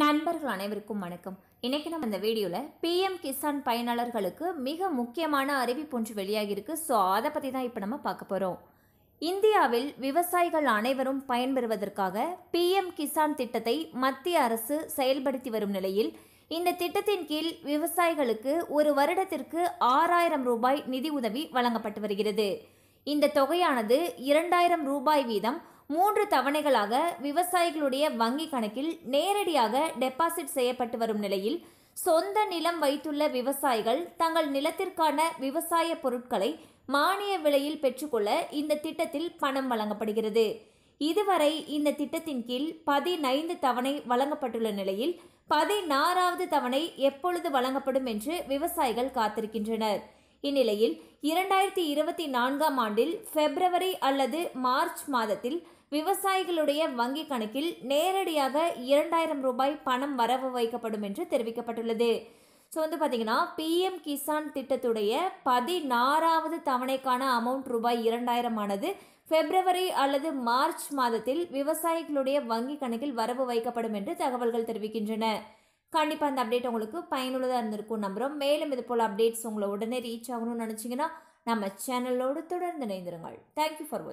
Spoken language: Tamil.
நண்பர்கள் அனைவருக்கும் வணக்கம் இன்றைக்கி நம்ம இந்த வீடியோவில் பிஎம் கிசான் பயனாளர்களுக்கு மிக முக்கியமான அறிவிப்பு ஒன்று வெளியாகியிருக்கு ஸோ அதை பற்றி தான் இப்போ நம்ம பார்க்க போகிறோம் இந்தியாவில் விவசாயிகள் அனைவரும் பயன்பெறுவதற்காக பிஎம் கிசான் திட்டத்தை மத்திய அரசு செயல்படுத்தி வரும் நிலையில் இந்த திட்டத்தின் கீழ் விவசாயிகளுக்கு ஒரு வருடத்திற்கு ஆறாயிரம் ரூபாய் நிதி உதவி வழங்கப்பட்டு வருகிறது இந்த தொகையானது இரண்டாயிரம் ரூபாய் வீதம் மூன்று தவணைகளாக விவசாயிகளுடைய வங்கி கணக்கில் நேரடியாக டெபாசிட் செய்யப்பட்டு வரும் நிலையில் சொந்த நிலம் வைத்துள்ள விவசாயிகள் தங்கள் நிலத்திற்கான விவசாய பொருட்களை மானிய விலையில் பெற்றுக்கொள்ள இந்த திட்டத்தில் பணம் வழங்கப்படுகிறது இதுவரை இந்த திட்டத்தின் கீழ் பதினைந்து தவணை வழங்கப்பட்டுள்ள நிலையில் பதினாறாவது தவணை எப்பொழுது வழங்கப்படும் என்று விவசாயிகள் காத்திருக்கின்றனர் இந்நிலையில் இரண்டாயிரத்தி இருபத்தி நான்காம் ஆண்டில் பிப்ரவரி அல்லது மார்ச் மாதத்தில் விவசாயிகளுடைய வங்கி கணக்கில் நேரடியாக இரண்டாயிரம் ரூபாய் பணம் வரவு வைக்கப்படும் என்று தெரிவிக்கப்பட்டுள்ளது ஸோ வந்து பார்த்தீங்கன்னா பிஎம் கிசான் திட்டத்துடைய பதினாறாவது தவணைக்கான அமௌண்ட் ரூபாய் இரண்டாயிரம் ஆனது பிப்ரவரி அல்லது மார்ச் மாதத்தில் விவசாயிகளுடைய வங்கி கணக்கில் வரவு வைக்கப்படும் என்று தகவல்கள் தெரிவிக்கின்றன கண்டிப்பாக அந்த அப்டேட் உங்களுக்கு பயனுள்ளதாக இருந்திருக்கும் நம்புகிறோம் மேலும் இது போல் அப்டேட்ஸ் உங்களை உடனே ரீச் ஆகணும்னு நினச்சிங்கன்னா நம்ம சேனலோடு தொடர்ந்து இணைந்திருங்கள் தேங்க்யூ ஃபார் வாட்சிங்